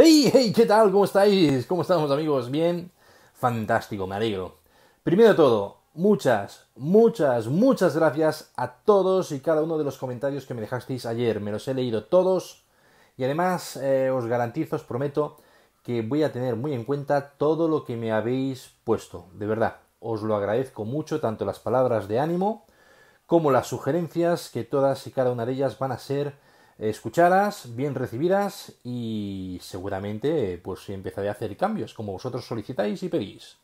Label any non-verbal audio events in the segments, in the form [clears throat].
¡Hey, hey! ¿Qué tal? ¿Cómo estáis? ¿Cómo estamos amigos? ¿Bien? Fantástico, me alegro. Primero de todo, muchas, muchas, muchas gracias a todos y cada uno de los comentarios que me dejasteis ayer. Me los he leído todos y además eh, os garantizo, os prometo, que voy a tener muy en cuenta todo lo que me habéis puesto. De verdad, os lo agradezco mucho, tanto las palabras de ánimo como las sugerencias, que todas y cada una de ellas van a ser escuchadas, bien recibidas y seguramente pues empezaré a hacer cambios como vosotros solicitáis y pedís.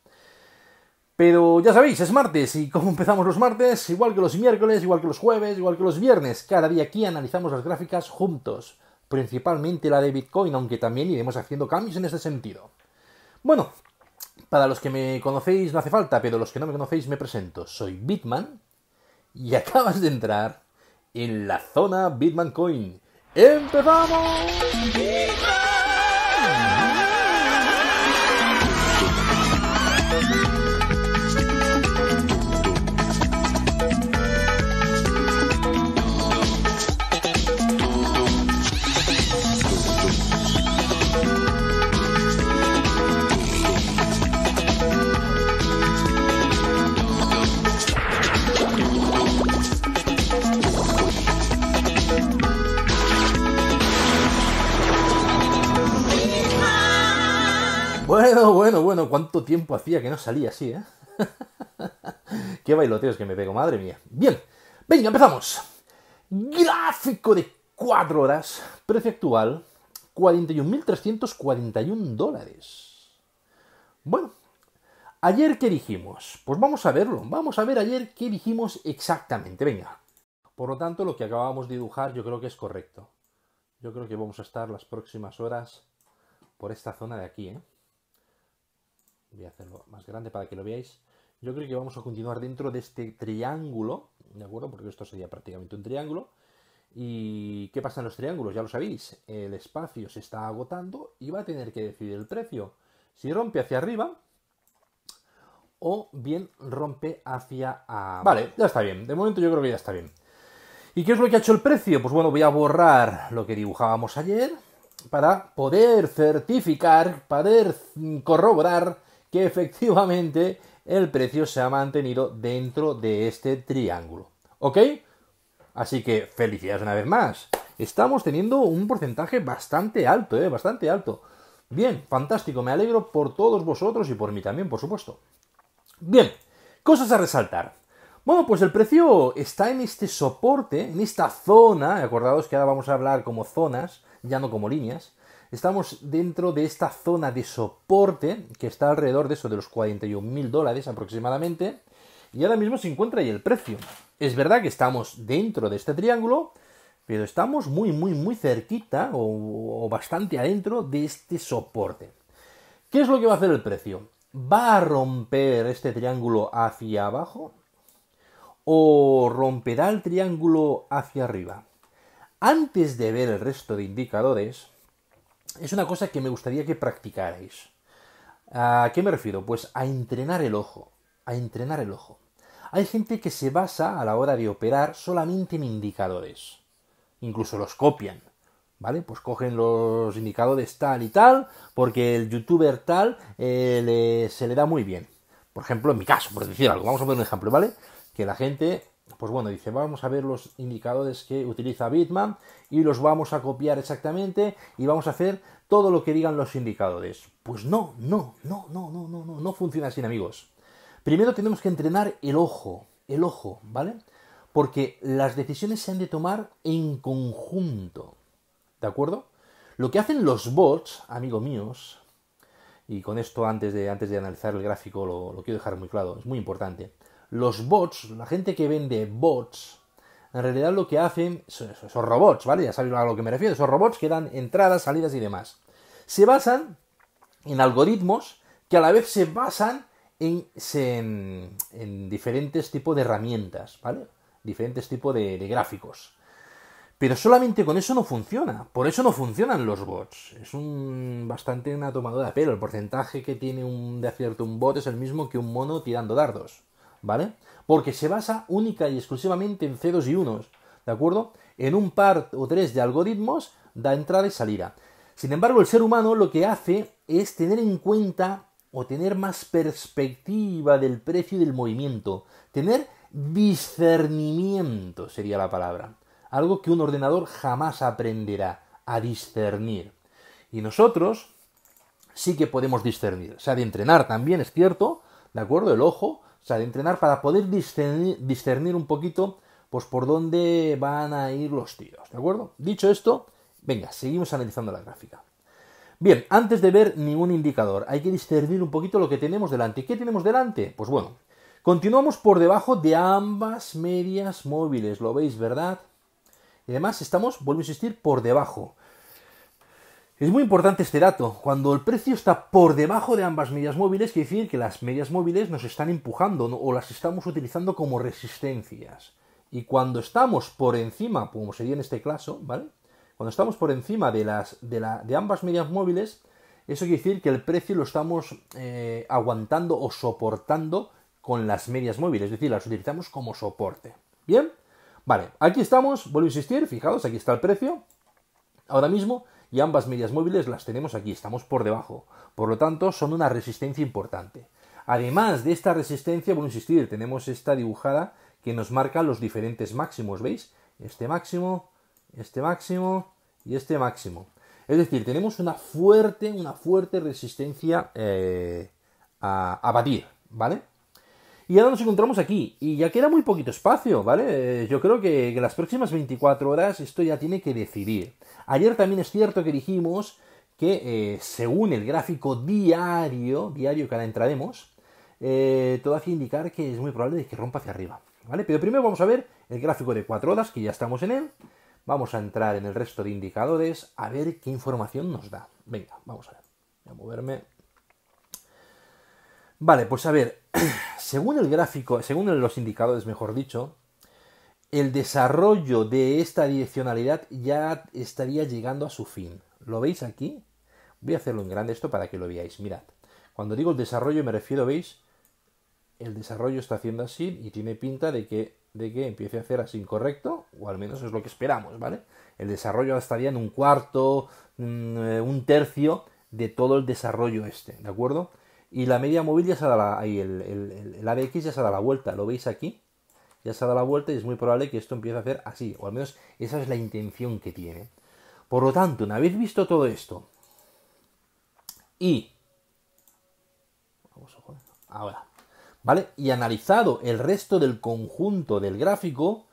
Pero ya sabéis, es martes y como empezamos los martes, igual que los miércoles, igual que los jueves, igual que los viernes, cada día aquí analizamos las gráficas juntos, principalmente la de Bitcoin, aunque también iremos haciendo cambios en ese sentido. Bueno, para los que me conocéis no hace falta, pero los que no me conocéis me presento. Soy Bitman y [laughs] acabas de entrar en la zona Bitman Coin ¡Empezamos! cuánto tiempo hacía que no salía así, ¿eh? [laughs] Qué bailoteos que me pego, madre mía. Bien, venga, empezamos. Gráfico de 4 horas, precio actual, 41.341 dólares. Bueno, ayer qué dijimos? Pues vamos a verlo, vamos a ver ayer qué dijimos exactamente, venga. Por lo tanto, lo que acabamos de dibujar yo creo que es correcto. Yo creo que vamos a estar las próximas horas por esta zona de aquí, ¿eh? voy a hacerlo más grande para que lo veáis. Yo creo que vamos a continuar dentro de este triángulo, ¿de acuerdo? Porque esto sería prácticamente un triángulo. ¿Y qué pasa en los triángulos? Ya lo sabéis, el espacio se está agotando y va a tener que decidir el precio. Si rompe hacia arriba o bien rompe hacia abajo. Vale, ya está bien. De momento yo creo que ya está bien. ¿Y qué es lo que ha hecho el precio? Pues bueno, voy a borrar lo que dibujábamos ayer para poder certificar, poder corroborar que efectivamente el precio se ha mantenido dentro de este triángulo. ¿Ok? Así que felicidades una vez más. Estamos teniendo un porcentaje bastante alto, ¿eh? Bastante alto. Bien, fantástico. Me alegro por todos vosotros y por mí también, por supuesto. Bien, cosas a resaltar. Bueno, pues el precio está en este soporte, en esta zona. Acordaos que ahora vamos a hablar como zonas, ya no como líneas. Estamos dentro de esta zona de soporte que está alrededor de eso, de los 41 mil dólares aproximadamente. Y ahora mismo se encuentra ahí el precio. Es verdad que estamos dentro de este triángulo, pero estamos muy, muy, muy cerquita o, o bastante adentro de este soporte. ¿Qué es lo que va a hacer el precio? ¿Va a romper este triángulo hacia abajo? ¿O romperá el triángulo hacia arriba? Antes de ver el resto de indicadores, es una cosa que me gustaría que practicarais. ¿A qué me refiero? Pues a entrenar el ojo, a entrenar el ojo. Hay gente que se basa a la hora de operar solamente en indicadores. Incluso los copian. ¿Vale? Pues cogen los indicadores tal y tal, porque el youtuber tal eh, se le da muy bien. Por ejemplo, en mi caso, por decir algo, vamos a poner un ejemplo, ¿vale? Que la gente pues bueno, dice, vamos a ver los indicadores que utiliza Bitmap y los vamos a copiar exactamente y vamos a hacer todo lo que digan los indicadores. Pues no, no, no, no, no, no, no, no funciona así, amigos. Primero tenemos que entrenar el ojo, el ojo, ¿vale? Porque las decisiones se han de tomar en conjunto, ¿de acuerdo? Lo que hacen los bots, amigos míos, y con esto antes de, antes de analizar el gráfico lo quiero dejar muy claro, es muy importante los bots, la gente que vende bots, en realidad lo que hacen son esos robots, ¿vale? Ya sabéis a lo que me refiero, esos robots que dan entradas, salidas y demás. Se basan en algoritmos que a la vez se basan en, diferentes tipos de herramientas, ¿vale? Diferentes tipos de, gráficos. Pero solamente con eso no funciona. Por eso no funcionan los bots. Es bastante una tomadura de El porcentaje que tiene un, de acierto un bot es el mismo que un mono tirando dardos. ¿vale? Porque se basa única y exclusivamente en ceros y unos, ¿de acuerdo? En un par o tres de algoritmos da entrada y salida. Sin embargo, el ser humano lo que hace es tener en cuenta o tener más perspectiva del precio y del movimiento, tener discernimiento sería la palabra, algo que un ordenador jamás aprenderá a discernir. Y nosotros sí que podemos discernir, o sea, de entrenar también es cierto, ¿de acuerdo? El ojo, o sea, de entrenar para poder discernir, un poquito pues por dónde van a ir los tiros, ¿de acuerdo? Dicho esto, venga, seguimos analizando la gráfica. Bien, antes de ver ningún indicador, hay que discernir un poquito lo que tenemos delante. ¿Y ¿Qué tenemos delante? Pues bueno, continuamos por debajo de ambas medias móviles, lo veis, ¿verdad? Y además estamos, vuelvo a insistir, por debajo. Es muy importante este dato. Cuando el precio está por debajo de ambas medias móviles, quiere decir que las medias móviles nos están empujando o las estamos utilizando como resistencias. Y cuando estamos por encima, como sería en este caso, ¿vale? Cuando estamos por encima de, las, de, ambas medias móviles, eso quiere decir que el precio lo estamos eh, aguantando o soportando con las medias móviles, es decir, las utilizamos como soporte. ¿Bien? Vale, aquí estamos, vuelvo a insistir, fijaos, aquí está el precio. Ahora mismo y ambas medias móviles las tenemos aquí, estamos por debajo. Por lo tanto, son una resistencia importante. Además de esta resistencia, voy a insistir, tenemos esta dibujada que nos marca los diferentes máximos, ¿veis? Este máximo, este máximo y este máximo. Es decir, tenemos una fuerte, una fuerte resistencia eh, a, a batir, ¿vale? Y ahora nos encontramos aquí, y ya queda muy poquito espacio, ¿vale? Eh, yo creo que, en las próximas 24 horas esto ya tiene que decidir. Ayer también es cierto que dijimos que eh, según el gráfico diario, diario que ahora entraremos, eh, todo hace indicar que es muy probable que rompa hacia arriba. ¿vale? Pero primero vamos a ver el gráfico de 4 horas, que ya estamos en él. Vamos a entrar en el resto de indicadores a ver qué información nos da. Venga, vamos a ver. Voy a moverme. Vale, pues a ver, [clears throat] según el gráfico, según los indicadores, mejor dicho, el desarrollo de esta direccionalidad ya estaría llegando a su fin. ¿Lo veis aquí? Voy a hacerlo en grande esto para que lo veáis. Mirad, cuando digo el desarrollo me refiero, ¿veis? El desarrollo está haciendo así y tiene pinta de que, de que empiece a hacer así incorrecto, o al menos es lo que esperamos, ¿vale? El desarrollo estaría en un cuarto, mm, eh, un tercio de todo el desarrollo este, ¿de acuerdo? Y la media móvil ya se da la, ahí el, el, el, ya se da la vuelta, lo veis aquí, ya se da la vuelta y es muy probable que esto empiece a hacer así, o al menos esa es la intención que tiene. Por lo tanto, una vez visto todo esto, y... ahora, ¿vale? Y analizado el resto del conjunto del gráfico,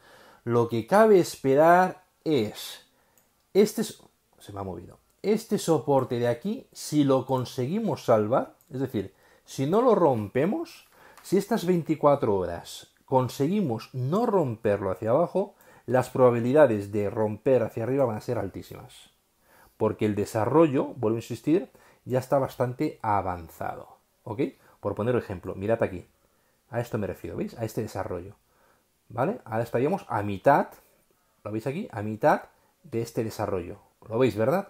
lo que cabe esperar es... Este es... Se me ha movido este soporte de aquí, si lo conseguimos salvar, es decir, si no lo rompemos, si estas 24 horas conseguimos no romperlo hacia abajo, las probabilidades de romper hacia arriba van a ser altísimas. Porque el desarrollo, vuelvo a insistir, ya está bastante avanzado. ¿Ok? Por poner un ejemplo, mirad aquí. A esto me refiero, ¿veis? A este desarrollo. ¿Vale? Ahora estaríamos a mitad, ¿lo veis aquí? A mitad de este desarrollo. ¿Lo veis, verdad?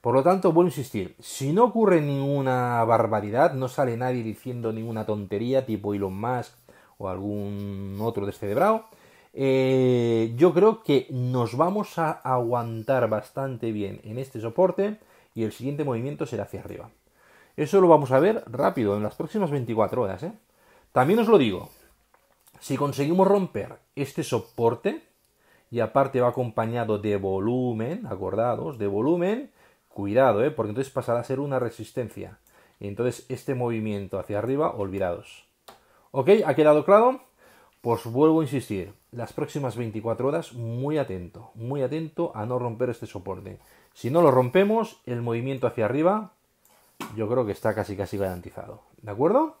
Por lo tanto, vuelvo a insistir, si no ocurre ninguna barbaridad, no sale nadie diciendo ninguna tontería tipo Elon Musk o algún otro descerebrado, eh, yo creo que nos vamos a aguantar bastante bien en este soporte y el siguiente movimiento será hacia arriba. Eso lo vamos a ver rápido, en las próximas 24 horas. ¿eh? También os lo digo, si conseguimos romper este soporte, y aparte va acompañado de volumen, acordados, de volumen, Cuidado, ¿eh? porque entonces pasará a ser una resistencia. Y entonces este movimiento hacia arriba, olvidados. ¿Ok? ¿Ha quedado claro? Pues vuelvo a insistir, las próximas 24 horas muy atento, muy atento a no romper este soporte. Si no lo rompemos, el movimiento hacia arriba yo creo que está casi casi garantizado. ¿De acuerdo?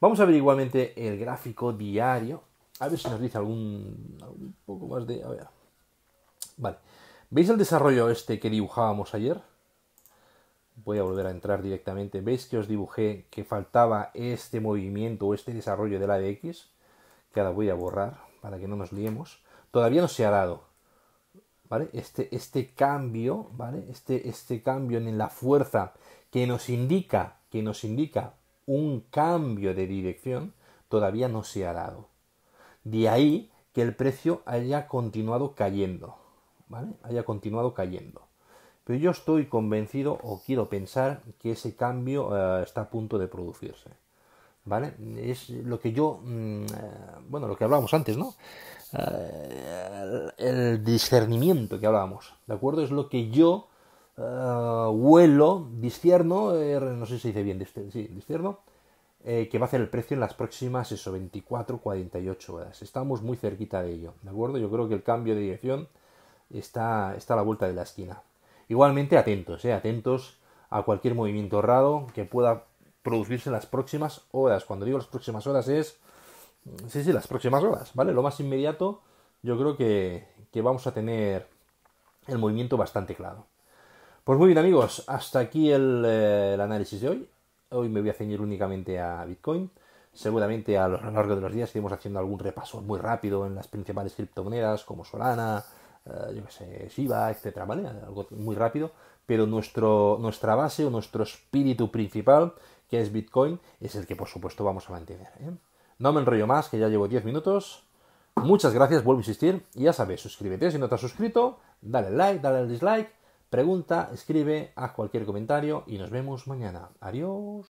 Vamos a ver igualmente el gráfico diario. A ver si nos dice algún, un poco más de... A ver. Vale. ¿Veis el desarrollo este que dibujábamos ayer? voy a volver a entrar directamente, veis que os dibujé que faltaba este movimiento o este desarrollo de de X, que ahora voy a borrar para que no nos liemos, todavía no se ha dado, ¿vale? Este, este cambio, ¿vale? Este, este cambio en la fuerza que nos indica, que nos indica un cambio de dirección, todavía no se ha dado. De ahí que el precio haya continuado cayendo, ¿vale? Haya continuado cayendo. Pero yo estoy convencido o quiero pensar que ese cambio eh, está a punto de producirse. ¿Vale? Es lo que yo, mm, eh, bueno, lo que hablábamos antes, ¿no? Eh, el discernimiento que hablábamos, ¿de acuerdo? Es lo que yo huelo, discierno, no sé si se dice bien, que va a hacer el precio en las próximas, eso, 24, 48 horas. Estamos muy cerquita de ello, ¿de acuerdo? Yo creo que el cambio de dirección está, está a la vuelta de la esquina. Igualmente atentos, eh, atentos a cualquier movimiento raro que pueda producirse en las próximas horas. Cuando digo las próximas horas es... Mm, sí, sí, las próximas horas, ¿vale? Lo más inmediato yo creo que, vamos a tener el movimiento bastante claro. Pues muy bien amigos, hasta aquí el, eh, el, análisis de hoy. Hoy me voy a ceñir únicamente a Bitcoin. Seguramente a lo largo de los días iremos haciendo algún repaso muy rápido en las principales criptomonedas como Solana, eh, yo qué sé, Shiva, etcétera, ¿vale? Algo muy rápido, pero nuestro, nuestra base o nuestro espíritu principal, que es Bitcoin, es el que por supuesto vamos a mantener. ¿eh? No me enrollo más, que ya llevo 10 minutos. Muchas gracias, vuelvo a insistir. Y ya sabes, suscríbete si no te has suscrito, dale like, dale dislike, pregunta, escribe, haz cualquier comentario y nos vemos mañana. Adiós.